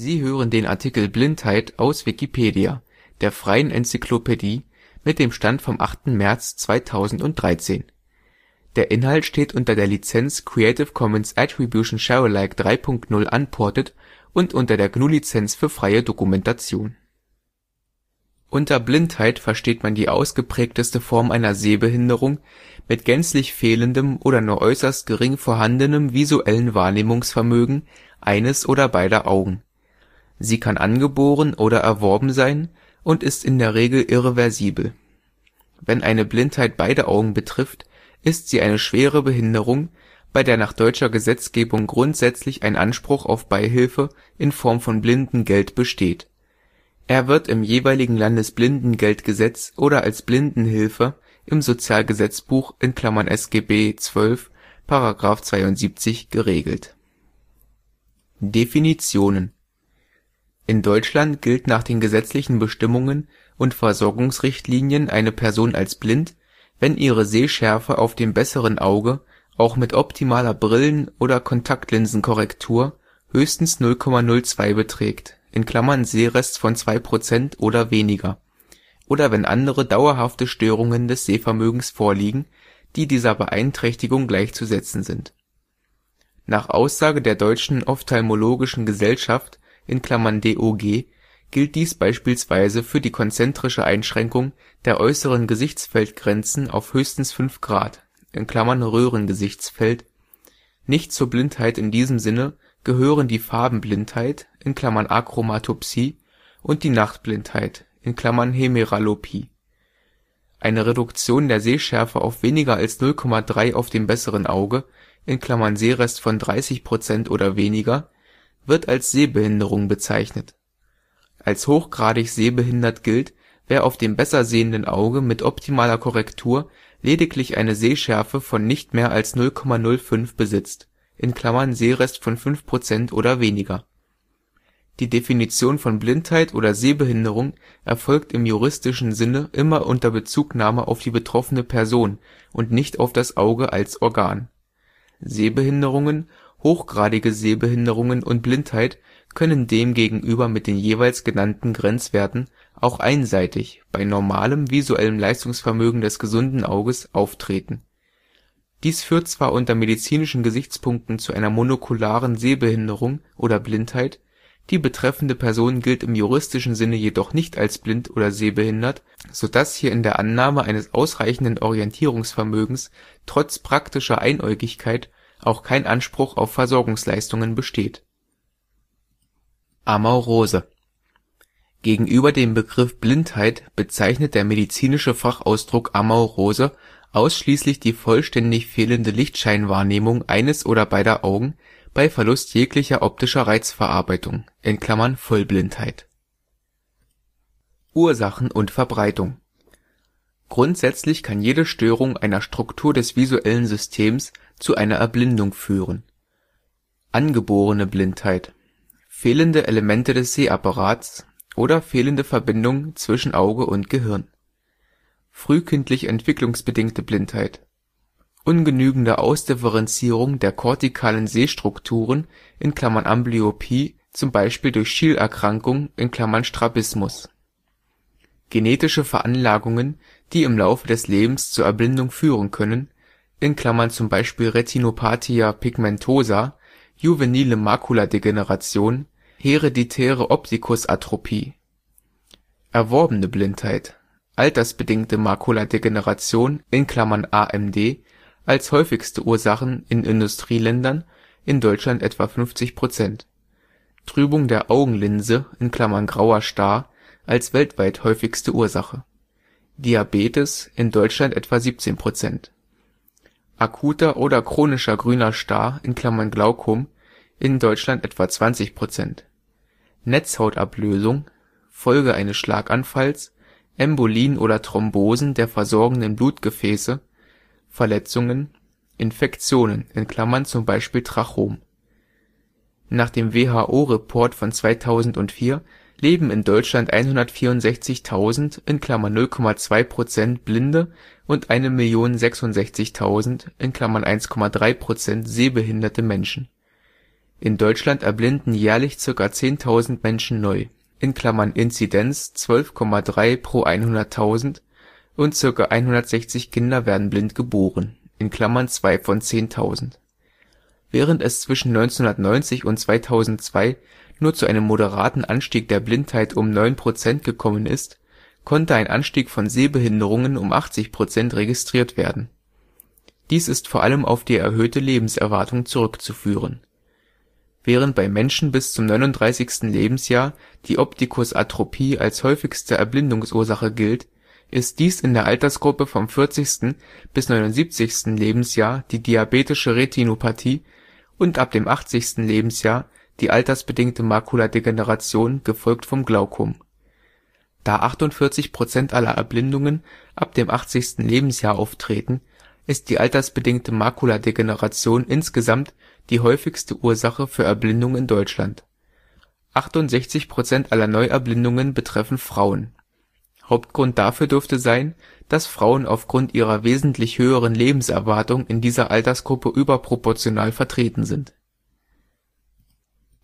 Sie hören den Artikel Blindheit, aus Wikipedia, der freien Enzyklopädie. Mit dem Stand vom Der Inhalt steht unter der Lizenz Creative Commons Attribution Share Alike 3 Punkt 0 Unported und unter der GNU Lizenz für freie Dokumentation. Unter Blindheit versteht man die ausgeprägteste Form einer Sehbehinderung mit gänzlich fehlendem oder nur äußerst gering vorhandenem visuellen Wahrnehmungsvermögen eines oder beider Augen Sie kann angeboren oder erworben sein und ist in der Regel irreversibel. Wenn eine Blindheit beide Augen betrifft, ist sie eine schwere Behinderung, bei der nach deutscher Gesetzgebung grundsätzlich ein Anspruch auf Beihilfe in Form von Blindengeld besteht. Er wird im jeweiligen Landesblindengeldgesetz oder als Blindenhilfe im Sozialgesetzbuch (SGB XII, § 72) geregelt. Definitionen in Deutschland gilt nach den gesetzlichen Bestimmungen und Versorgungsrichtlinien eine Person als blind, wenn ihre Sehschärfe auf dem besseren Auge auch mit optimaler Brillen oder Kontaktlinsenkorrektur höchstens 0,02 beträgt (Sehrest von 2 oder weniger) oder wenn andere dauerhafte Störungen des Sehvermögens vorliegen, die dieser Beeinträchtigung gleichzusetzen sind. Nach Aussage der Deutschen Ophthalmologischen Gesellschaft (DOG) gilt dies beispielsweise für die konzentrische Einschränkung der äußeren Gesichtsfeldgrenzen auf höchstens 5 Grad (Röhrengesichtsfeld). Nicht zur Blindheit in diesem Sinne gehören die Farbenblindheit (Achromatopsie) und die Nachtblindheit (Hemeralopie). Eine Reduktion der Sehschärfe auf weniger als 0,3 auf dem besseren Auge (Sehrest von 30 oder weniger wird als Sehbehinderung bezeichnet. Als hochgradig sehbehindert gilt, wer auf dem besser sehenden Auge mit optimaler Korrektur lediglich eine Sehschärfe von nicht mehr als 0,05 besitzt (Sehrest von 5 oder weniger). Die Definition von Blindheit oder Sehbehinderung erfolgt im juristischen Sinne immer unter Bezugnahme auf die betroffene Person und nicht auf das Auge als Organ. Sehbehinderungen Hochgradige Sehbehinderungen und Blindheit können demgegenüber mit den jeweils genannten Grenzwerten auch einseitig bei normalem visuellem Leistungsvermögen des gesunden Auges auftreten. Dies führt zwar unter medizinischen Gesichtspunkten zu einer monokularen Sehbehinderung oder Blindheit, die betreffende Person gilt im juristischen Sinne jedoch nicht als blind oder sehbehindert, so dass hier in der Annahme eines ausreichenden Orientierungsvermögens trotz praktischer Einäugigkeit auch kein Anspruch auf Versorgungsleistungen besteht. Amaurose Gegenüber dem Begriff Blindheit bezeichnet der medizinische Fachausdruck Amaurose ausschließlich die vollständig fehlende Lichtscheinwahrnehmung eines oder beider Augen bei Verlust jeglicher optischer Reizverarbeitung (Vollblindheit). Ursachen und Verbreitung Grundsätzlich kann jede Störung einer Struktur des visuellen Systems zu einer Erblindung führen. angeborene Blindheit, fehlende Elemente des Sehapparats oder fehlende Verbindung zwischen Auge und Gehirn frühkindlich entwicklungsbedingte Blindheit ungenügende Ausdifferenzierung der kortikalen Sehstrukturen (Amblyopie, z. B. durch Schielerkrankung (Strabismus) genetische Veranlagungen, die im Laufe des Lebens zur Erblindung führen können (zum Beispiel Retinopathia pigmentosa, juvenile Makuladegeneration, hereditäre Optikusatrophie) erworbene Blindheit, altersbedingte Makuladegeneration (AMD) als häufigste Ursachen in Industrieländern, in Deutschland etwa 50 Trübung der Augenlinse (grauer Star) als weltweit häufigste Ursache, Diabetes, in Deutschland etwa 17 akuter oder chronischer grüner Star (Glaukom) in Deutschland etwa 20 Netzhautablösung Folge eines Schlaganfalls Embolien oder Thrombosen der versorgenden Blutgefäße Verletzungen Infektionen (z. B. Trachom) Nach dem WHO-Report von 2004 leben in Deutschland 164.000 (0,2 blinde und 1.066.000 (1,3 sehbehinderte Menschen. In Deutschland erblinden jährlich ca. 10.000 Menschen neu (Inzidenz 12,3 pro 100.000) und ca. 160 Kinder werden blind geboren (2 von 10.000). Während es zwischen 1990 und 2002 nur zu einem moderaten Anstieg der Blindheit um 9 gekommen ist, konnte ein Anstieg von Sehbehinderungen um 80 registriert werden. Dies ist vor allem auf die erhöhte Lebenserwartung zurückzuführen. Während bei Menschen bis zum 39. Lebensjahr die Optikusatrophie als häufigste Erblindungsursache gilt, ist dies in der Altersgruppe vom 40. bis 79. Lebensjahr die Diabetische Retinopathie und ab dem 80. Lebensjahr die altersbedingte Makuladegeneration gefolgt vom Glaukom. Da 48 aller Erblindungen ab dem 80. Lebensjahr auftreten, ist die altersbedingte Makuladegeneration insgesamt die häufigste Ursache für Erblindung in Deutschland. 68 aller Neuerblindungen betreffen Frauen. Hauptgrund dafür dürfte sein, dass Frauen aufgrund ihrer wesentlich höheren Lebenserwartung in dieser Altersgruppe überproportional vertreten sind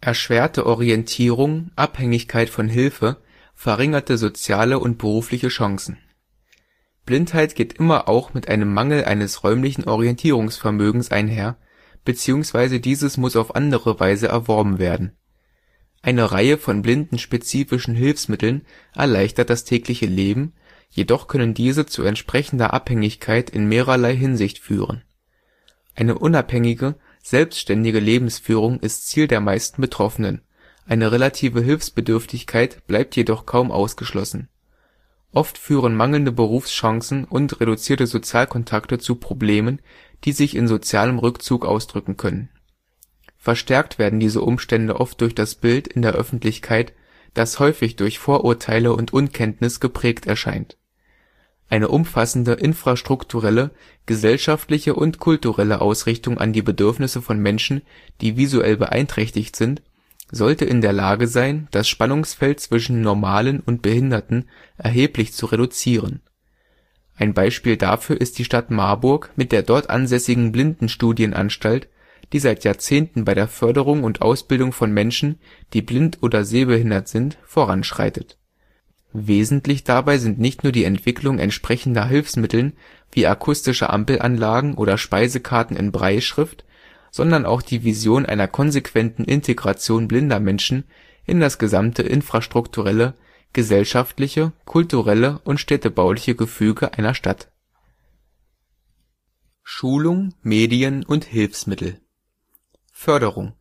Erschwerte Orientierung, Abhängigkeit von Hilfe, verringerte soziale und berufliche Chancen. Blindheit geht immer auch mit einem Mangel eines räumlichen Orientierungsvermögens einher, beziehungsweise dieses muss auf andere Weise erworben werden. Eine Reihe von blindenspezifischen Hilfsmitteln erleichtert das tägliche Leben, jedoch können diese zu entsprechender Abhängigkeit in mehrerlei Hinsicht führen. Eine unabhängige Selbstständige Lebensführung ist Ziel der meisten Betroffenen, eine relative Hilfsbedürftigkeit bleibt jedoch kaum ausgeschlossen. Oft führen mangelnde Berufschancen und reduzierte Sozialkontakte zu Problemen, die sich in sozialem Rückzug ausdrücken können. Verstärkt werden diese Umstände oft durch das Bild in der Öffentlichkeit, das häufig durch Vorurteile und Unkenntnis geprägt erscheint eine umfassende infrastrukturelle, gesellschaftliche und kulturelle Ausrichtung an die Bedürfnisse von Menschen, die visuell beeinträchtigt sind, sollte in der Lage sein, das Spannungsfeld zwischen Normalen und Behinderten erheblich zu reduzieren. Ein Beispiel dafür ist die Stadt Marburg mit der dort ansässigen Blindenstudienanstalt, die seit Jahrzehnten bei der Förderung und Ausbildung von Menschen, die blind oder sehbehindert sind, voranschreitet Wesentlich dabei sind nicht nur die Entwicklung entsprechender Hilfsmitteln wie akustische Ampelanlagen oder Speisekarten in Brailleschrift, sondern auch die Vision einer konsequenten Integration blinder Menschen in das gesamte infrastrukturelle, gesellschaftliche, kulturelle und städtebauliche Gefüge einer Stadt. Schulung, Medien und Hilfsmittel Förderung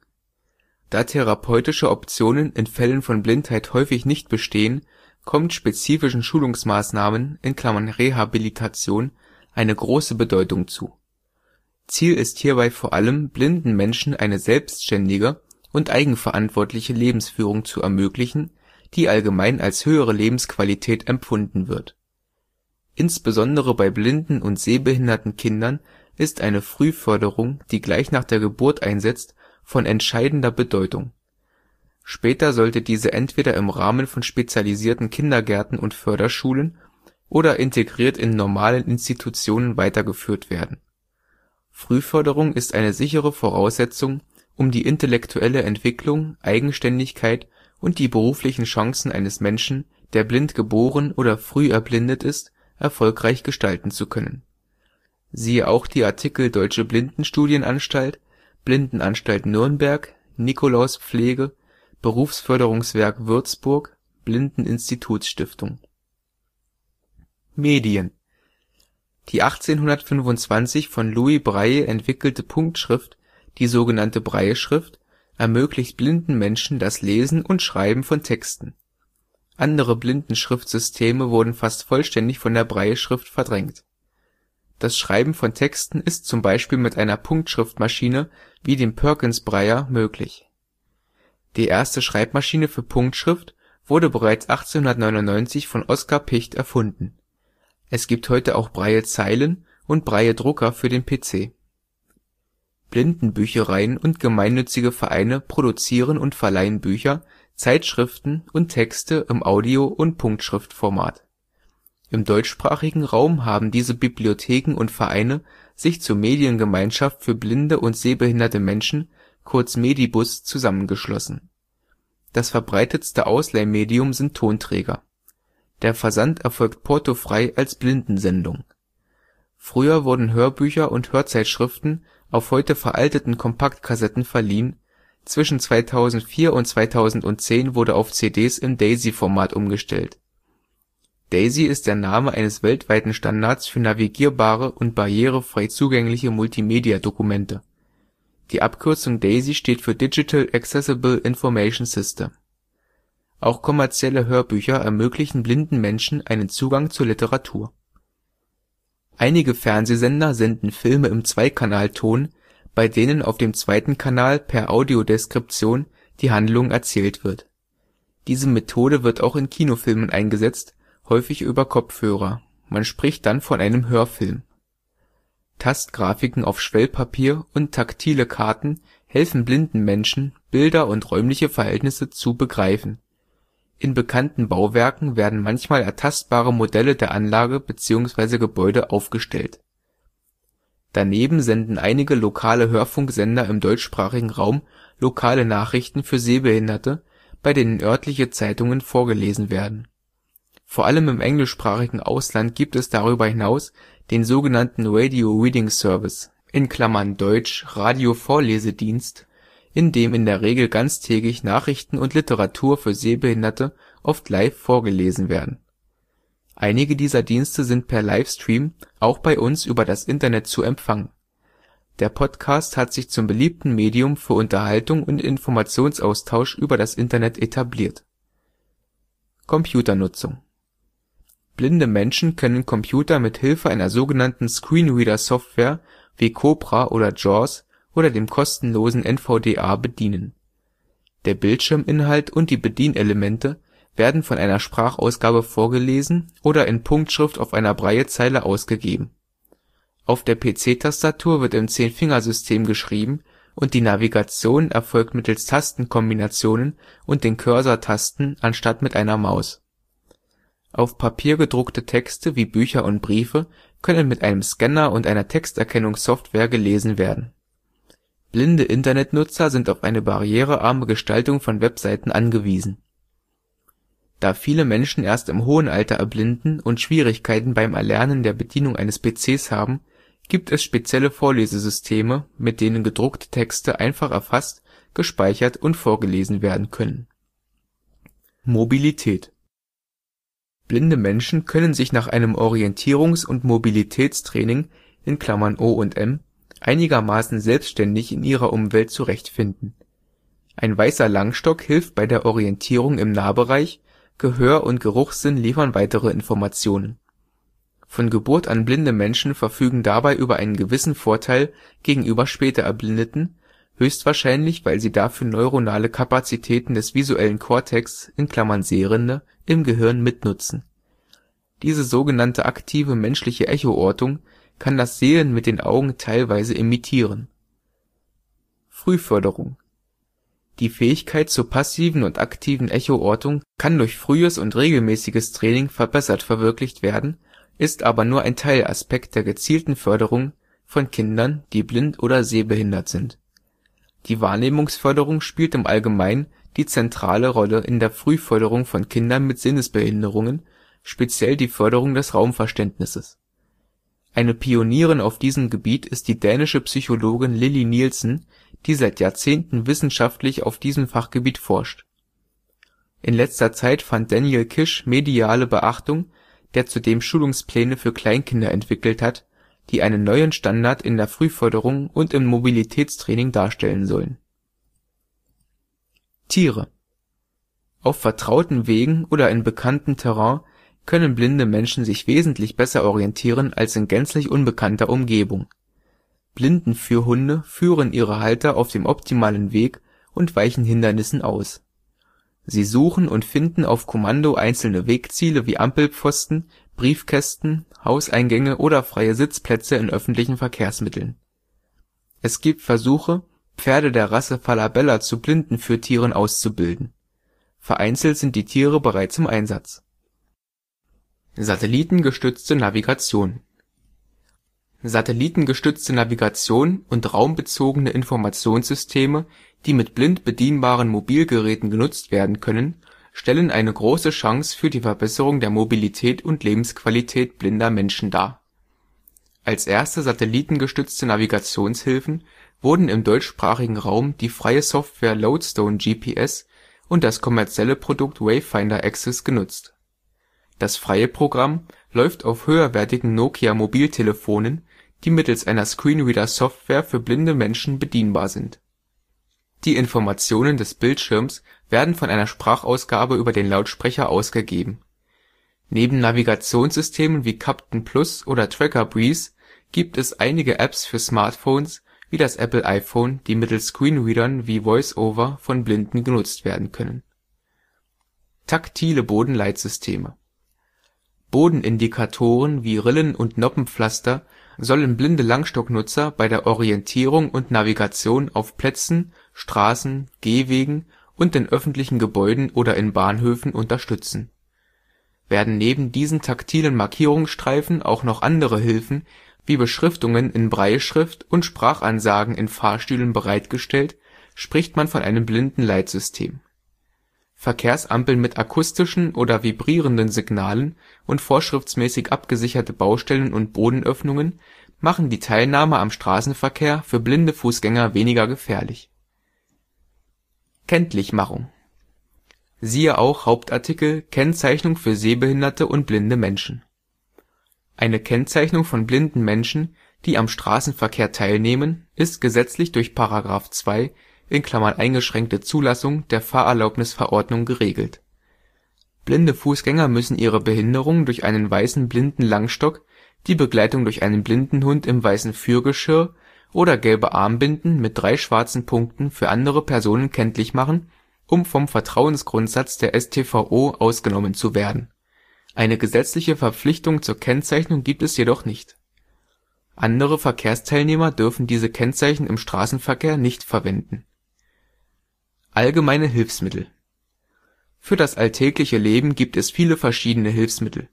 Da therapeutische Optionen in Fällen von Blindheit häufig nicht bestehen kommt spezifischen Schulungsmaßnahmen (Rehabilitation) eine große Bedeutung zu. Ziel ist hierbei vor allem, blinden Menschen eine selbstständige und eigenverantwortliche Lebensführung zu ermöglichen, die allgemein als höhere Lebensqualität empfunden wird. Insbesondere bei blinden und sehbehinderten Kindern ist eine Frühförderung, die gleich nach der Geburt einsetzt, von entscheidender Bedeutung Später sollte diese entweder im Rahmen von spezialisierten Kindergärten und Förderschulen oder integriert in normalen Institutionen weitergeführt werden. Frühförderung ist eine sichere Voraussetzung, um die intellektuelle Entwicklung, Eigenständigkeit und die beruflichen Chancen eines Menschen, der blind geboren oder früh erblindet ist, erfolgreich gestalten zu können. Siehe auch die Artikel Deutsche Blindenstudienanstalt, Blindenanstalt Nürnberg, Nikolauspflege Berufsförderungswerk Würzburg Blindeninstitutsstiftung Medien Die 1825 von Louis Braille entwickelte Punktschrift, die sogenannte genannte Brailleschrift, ermöglicht blinden Menschen das Lesen und Schreiben von Texten. Andere Blindenschriftsysteme wurden fast vollständig von der Brailleschrift verdrängt. Das Schreiben von Texten ist zum Beispiel mit einer Punktschriftmaschine wie dem Perkins-Brailler möglich die erste Schreibmaschine für Punktschrift wurde bereits 1899 von Oskar Picht erfunden. Es gibt heute auch Braillezeilen und Braille-Drucker für den PC. Blindenbüchereien und gemeinnützige Vereine produzieren und verleihen Bücher, Zeitschriften und Texte im Audio und Punktschriftformat. Im deutschsprachigen Raum haben diese Bibliotheken und Vereine sich zur Mediengemeinschaft für blinde und sehbehinderte Menschen kurz Medibus zusammengeschlossen. Das verbreitetste Ausleihmedium sind Tonträger. Der Versand erfolgt portofrei als Blindensendung. Früher wurden Hörbücher und Hörzeitschriften auf heute veralteten Kompaktkassetten verliehen, zwischen 2004 und 2010 wurde auf CDs im DAISY-Format umgestellt. DAISY ist der Name eines weltweiten Standards für navigierbare und barrierefrei zugängliche Multimedia-Dokumente die Abkürzung DAISY steht für Digital Accessible Information System. Auch kommerzielle Hörbücher ermöglichen blinden Menschen einen Zugang zur Literatur. Einige Fernsehsender senden Filme im Zweikanalton, bei denen auf dem zweiten Kanal per Audiodeskription die Handlung erzählt wird. Diese Methode wird auch in Kinofilmen eingesetzt, häufig über Kopfhörer, man spricht dann von einem Hörfilm Tastgrafiken auf Schwellpapier und taktile Karten helfen blinden Menschen, Bilder und räumliche Verhältnisse zu begreifen. In bekannten Bauwerken werden manchmal ertastbare Modelle der Anlage bzw. Gebäude aufgestellt. Daneben senden einige lokale Hörfunksender im deutschsprachigen Raum lokale Nachrichten für Sehbehinderte, bei denen örtliche Zeitungen vorgelesen werden. Vor allem im englischsprachigen Ausland gibt es darüber hinaus den sogenannten Radio Reading Service (deutsch: Radio-Vorlesedienst), in dem in der Regel ganztägig Nachrichten und Literatur für Sehbehinderte oft live vorgelesen werden. Einige dieser Dienste sind per Livestream auch bei uns über das Internet zu empfangen. Der Podcast hat sich zum beliebten Medium für Unterhaltung und Informationsaustausch über das Internet etabliert. Computernutzung Blinde Menschen können Computer mit Hilfe einer sogenannten Screenreader-Software wie Cobra oder JAWS oder dem kostenlosen NVDA bedienen. Der Bildschirminhalt und die Bedienelemente werden von einer Sprachausgabe vorgelesen oder in Punktschrift auf einer Braillezeile ausgegeben. Auf der PC-Tastatur wird im Zehnfingersystem geschrieben und die Navigation erfolgt mittels Tastenkombinationen und den Cursor-Tasten anstatt mit einer Maus auf Papier gedruckte Texte wie Bücher und Briefe können mit einem Scanner und einer Texterkennungssoftware gelesen werden. Blinde Internetnutzer sind auf eine barrierearme Gestaltung von Webseiten angewiesen. Da viele Menschen erst im hohen Alter erblinden und Schwierigkeiten beim Erlernen der Bedienung eines PCs haben, gibt es spezielle Vorlesesysteme, mit denen gedruckte Texte einfach erfasst, gespeichert und vorgelesen werden können. Mobilität Blinde Menschen können sich nach einem Orientierungs und Mobilitätstraining (O&M) einigermaßen selbstständig in ihrer Umwelt zurechtfinden. Ein weißer Langstock hilft bei der Orientierung im Nahbereich, Gehör und Geruchssinn liefern weitere Informationen. Von Geburt an blinde Menschen verfügen dabei über einen gewissen Vorteil gegenüber später Erblindeten höchstwahrscheinlich weil sie dafür neuronale Kapazitäten des visuellen Kortex (Sehrinde) im Gehirn mitnutzen. Diese sogenannte aktive menschliche Echoortung kann das Sehen mit den Augen teilweise imitieren. Frühförderung: Die Fähigkeit zur passiven und aktiven Echoortung kann durch frühes und regelmäßiges Training verbessert verwirklicht werden, ist aber nur ein Teilaspekt der gezielten Förderung von Kindern, die blind oder sehbehindert sind die Wahrnehmungsförderung spielt im Allgemeinen die zentrale Rolle in der Frühförderung von Kindern mit Sinnesbehinderungen, speziell die Förderung des Raumverständnisses. Eine Pionierin auf diesem Gebiet ist die dänische Psychologin Lilli Nielsen, die seit Jahrzehnten wissenschaftlich auf diesem Fachgebiet forscht. In letzter Zeit fand Daniel Kish mediale Beachtung, der zudem Schulungspläne für Kleinkinder entwickelt hat die einen neuen Standard in der Frühförderung und im Mobilitätstraining darstellen sollen. Tiere: Auf vertrauten Wegen oder in bekanntem Terrain können blinde Menschen sich wesentlich besser orientieren als in gänzlich unbekannter Umgebung. Blindenführhunde führen ihre Halter auf dem optimalen Weg und weichen Hindernissen aus. Sie suchen und finden auf Kommando einzelne Wegziele wie Ampelpfosten Briefkästen, Hauseingänge oder freie Sitzplätze in öffentlichen Verkehrsmitteln. Es gibt Versuche, Pferde der Rasse Falabella zu Blindenführtieren auszubilden. Vereinzelt sind die Tiere bereits im Einsatz. Satellitengestützte Navigation Satellitengestützte Navigation und raumbezogene Informationssysteme, die mit blind bedienbaren Mobilgeräten genutzt werden können stellen eine große Chance für die Verbesserung der Mobilität und Lebensqualität blinder Menschen dar. Als erste satellitengestützte Navigationshilfen wurden im deutschsprachigen Raum die freie Software Loadstone GPS und das kommerzielle Produkt Wayfinder Access genutzt. Das freie Programm läuft auf höherwertigen Nokia-Mobiltelefonen, die mittels einer Screenreader-Software für blinde Menschen bedienbar sind die Informationen des Bildschirms werden von einer Sprachausgabe über den Lautsprecher ausgegeben. Neben Navigationssystemen wie Kapten Plus oder Tracker Breeze gibt es einige Apps für Smartphones wie das Apple iPhone, die mittels Screenreadern wie VoiceOver von Blinden genutzt werden können. Taktile Bodenleitsysteme Bodenindikatoren wie Rillen und Noppenpflaster sollen blinde Langstocknutzer bei der Orientierung und Navigation auf Plätzen Straßen, Gehwegen und in öffentlichen Gebäuden oder in Bahnhöfen unterstützen. Werden neben diesen taktilen Markierungsstreifen auch noch andere Hilfen wie Beschriftungen in Brailleschrift und Sprachansagen in Fahrstühlen bereitgestellt, spricht man von einem Blindenleitsystem. Verkehrsampeln mit akustischen oder vibrierenden Signalen und vorschriftsmäßig abgesicherte Baustellen und Bodenöffnungen machen die Teilnahme am Straßenverkehr für blinde Fußgänger weniger gefährlich Kenntlichmachung siehe auch Hauptartikel Kennzeichnung für sehbehinderte und blinde Menschen Eine Kennzeichnung von blinden Menschen, die am Straßenverkehr teilnehmen, ist gesetzlich durch § 2 (Eingeschränkte Zulassung) der Fahrerlaubnisverordnung geregelt. Blinde Fußgänger müssen ihre Behinderung durch einen weißen Blindenlangstock, die Begleitung durch einen Blindenhund im weißen Führgeschirr oder gelbe Armbinden mit drei schwarzen Punkten für andere Personen kenntlich machen, um vom Vertrauensgrundsatz der StVO ausgenommen zu werden. Eine gesetzliche Verpflichtung zur Kennzeichnung gibt es jedoch nicht. Andere Verkehrsteilnehmer dürfen diese Kennzeichen im Straßenverkehr nicht verwenden. Allgemeine Hilfsmittel Für das alltägliche Leben gibt es viele verschiedene Hilfsmittel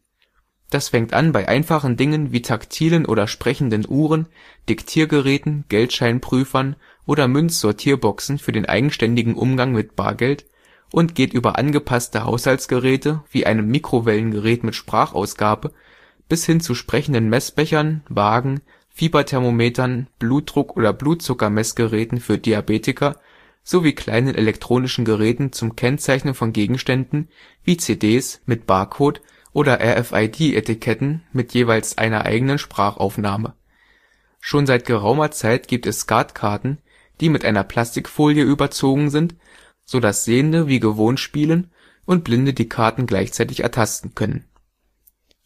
das fängt an bei einfachen Dingen wie taktilen oder sprechenden Uhren, Diktiergeräten, Geldscheinprüfern oder Münzsortierboxen für den eigenständigen Umgang mit Bargeld und geht über angepasste Haushaltsgeräte wie einem Mikrowellengerät mit Sprachausgabe bis hin zu sprechenden Messbechern, Waagen, Fieberthermometern, Blutdruck oder Blutzuckermessgeräten für Diabetiker sowie kleinen elektronischen Geräten zum Kennzeichnen von Gegenständen wie CDs mit Barcode oder RFID-Etiketten mit jeweils einer eigenen Sprachaufnahme. Schon seit geraumer Zeit gibt es Skatkarten, die mit einer Plastikfolie überzogen sind, so dass Sehende wie gewohnt spielen und Blinde die Karten gleichzeitig ertasten können.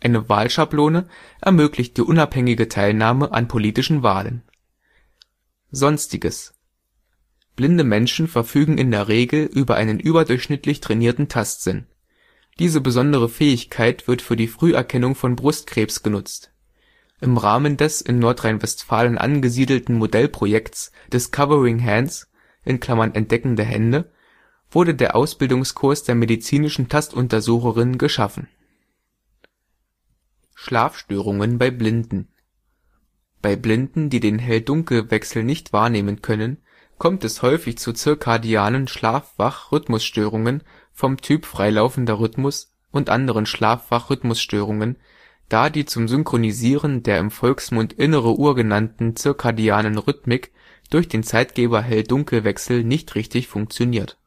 Eine Wahlschablone ermöglicht die unabhängige Teilnahme an politischen Wahlen. Sonstiges Blinde Menschen verfügen in der Regel über einen überdurchschnittlich trainierten Tastsinn diese besondere Fähigkeit wird für die Früherkennung von Brustkrebs genutzt. Im Rahmen des in Nordrhein-Westfalen angesiedelten Modellprojekts Discovering Hands (Entdeckende Hände) wurde der Ausbildungskurs der medizinischen Tastuntersucherin geschaffen. Schlafstörungen bei Blinden Bei Blinden, die den Hell-Dunkel-Wechsel nicht wahrnehmen können, kommt es häufig zu circadianen Schlaf-Wach-Rhythmusstörungen vom Typ freilaufender Rhythmus und anderen Schlaf-Wach-Rhythmusstörungen, da die zum Synchronisieren der im Volksmund „ innere Uhr “genannten circadianen Rhythmik durch den Zeitgeber Hell-Dunkel-Wechsel nicht richtig funktioniert.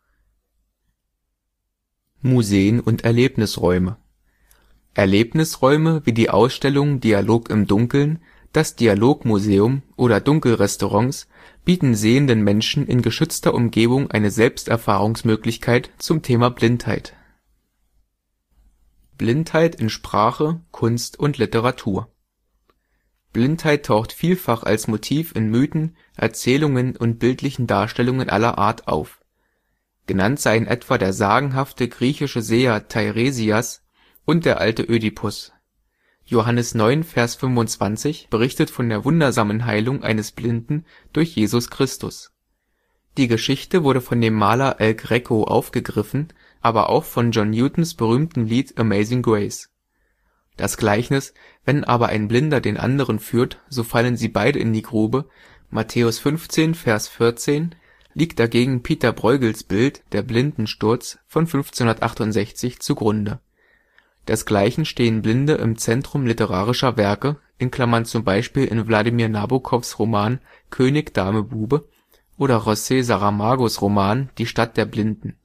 Museen und Erlebnisräume Erlebnisräume wie die Ausstellung Dialog im Dunkeln das Dialogmuseum oder Dunkelrestaurants bieten sehenden Menschen in geschützter Umgebung eine Selbsterfahrungsmöglichkeit zum Thema Blindheit. Blindheit in Sprache, Kunst und Literatur Blindheit taucht vielfach als Motiv in Mythen, Erzählungen und bildlichen Darstellungen aller Art auf. Genannt seien etwa der sagenhafte griechische Seher Teiresias und der alte Ödipus Joh 25 berichtet von der wundersamen Heilung eines Blinden durch Jesus Christus. Die Geschichte wurde von dem Maler El Greco aufgegriffen, aber auch von John Newtons berühmtem Lied Amazing Grace. Das Gleichnis „ Wenn aber ein Blinder den anderen führt, so fallen sie beide in die Grube “(Mt 15,14) liegt dagegen Pieter Brueghels Bild Der Blindensturz von 1568 zugrunde Desgleichen stehen Blinde im Zentrum literarischer Werke (z. B. in Vladimir Nabokovs Roman König, Dame, Bube oder José Saramagos Roman Die Stadt der Blinden).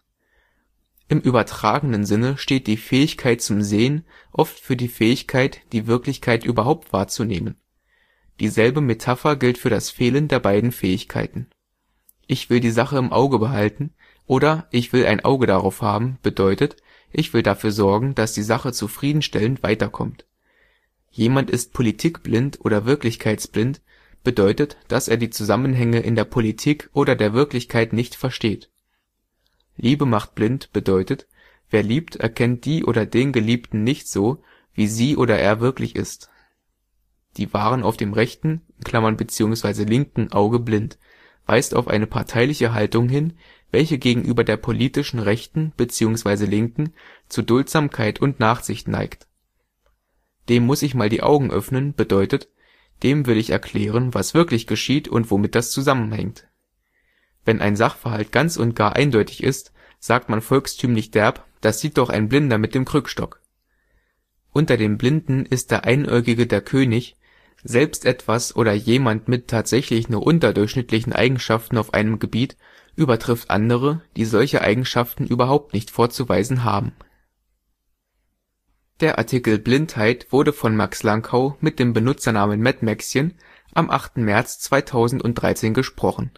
Im übertragenen Sinne steht die Fähigkeit zum Sehen oft für die Fähigkeit, die Wirklichkeit überhaupt wahrzunehmen. Dieselbe Metapher gilt für das Fehlen der beiden Fähigkeiten. „ Ich will die Sache im Auge behalten “oder „ Ich will ein Auge darauf haben “bedeutet ich will dafür sorgen, dass die Sache zufriedenstellend weiterkommt. Jemand ist politikblind oder wirklichkeitsblind bedeutet, dass er die Zusammenhänge in der Politik oder der Wirklichkeit nicht versteht. Liebe macht blind bedeutet, wer liebt, erkennt die oder den Geliebten nicht so, wie sie oder er wirklich ist. Die Waren auf dem rechten Klammern (bzw. linken) Auge blind weist auf eine parteiliche Haltung hin welche gegenüber der politischen Rechten bzw. Linken zu Duldsamkeit und Nachsicht neigt. Dem muss ich mal die Augen öffnen bedeutet: Dem will ich erklären, was wirklich geschieht und womit das zusammenhängt. Wenn ein Sachverhalt ganz und gar eindeutig ist, sagt man volkstümlich derb: Das sieht doch ein Blinder mit dem Krückstock. Unter den Blinden ist der Einäugige der König, selbst etwas oder jemand mit tatsächlich nur unterdurchschnittlichen Eigenschaften auf einem Gebiet übertrifft andere, die solche Eigenschaften überhaupt nicht vorzuweisen haben. Der Artikel Blindheit wurde von Max Lanckau mit dem Benutzernamen MadMäxchen am 8. März 2013 gesprochen.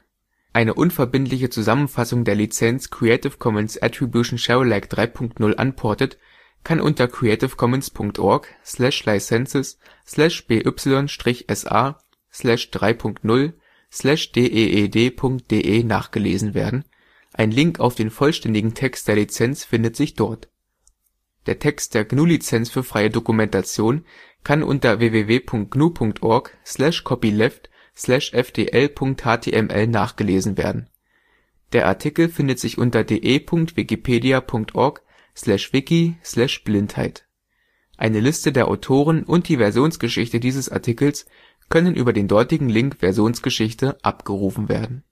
Eine unverbindliche Zusammenfassung der Lizenz Creative Commons Attribution Share Alike 3 Punkt 0 Unported kann unter creativecommons.org/licenses/by-sa/3.0/4 slash slash slash deed.de nachgelesen werden, ein Link auf den vollständigen Text der Lizenz findet sich dort. Der Text der GNU Lizenz für freie Dokumentation kann unter www.gnu.org/copyleft/fdl.html nachgelesen werden. Der Artikel findet sich unter de.wikipedia.org/wiki/Blindheit. Eine Liste der Autoren und die Versionsgeschichte dieses Artikels können über den dortigen Link Versionsgeschichte abgerufen werden